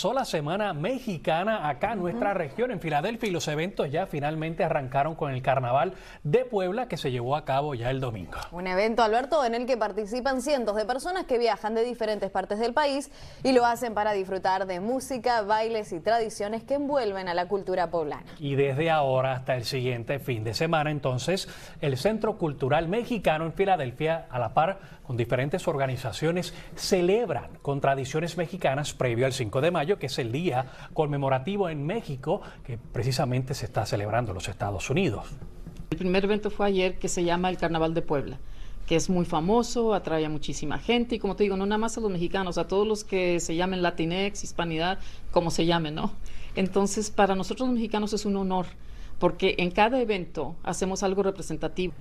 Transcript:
sola la Semana Mexicana acá en nuestra región, en Filadelfia, y los eventos ya finalmente arrancaron con el Carnaval de Puebla que se llevó a cabo ya el domingo. Un evento, Alberto, en el que participan cientos de personas que viajan de diferentes partes del país y lo hacen para disfrutar de música, bailes y tradiciones que envuelven a la cultura poblana. Y desde ahora hasta el siguiente fin de semana, entonces, el Centro Cultural Mexicano en Filadelfia, a la par con diferentes organizaciones, celebran con tradiciones mexicanas previo al 5 de mayo que es el día conmemorativo en México que precisamente se está celebrando en los Estados Unidos. El primer evento fue ayer que se llama el Carnaval de Puebla que es muy famoso, atrae a muchísima gente y como te digo, no nada más a los mexicanos, a todos los que se llamen Latinex, Hispanidad, como se llamen, ¿no? Entonces, para nosotros los mexicanos es un honor porque en cada evento hacemos algo representativo.